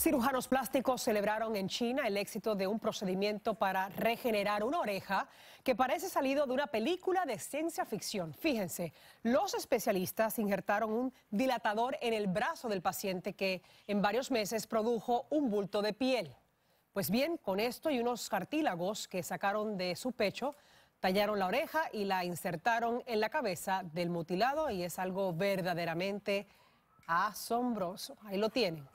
Cirujanos plásticos celebraron en China el éxito de un procedimiento para regenerar una oreja que parece salido de una película de ciencia ficción. Fíjense, los especialistas injertaron un dilatador en el brazo del paciente que en varios meses produjo un bulto de piel. Pues bien, con esto y unos cartílagos que sacaron de su pecho, tallaron la oreja y la insertaron en la cabeza del mutilado y es algo verdaderamente asombroso. Ahí lo tienen.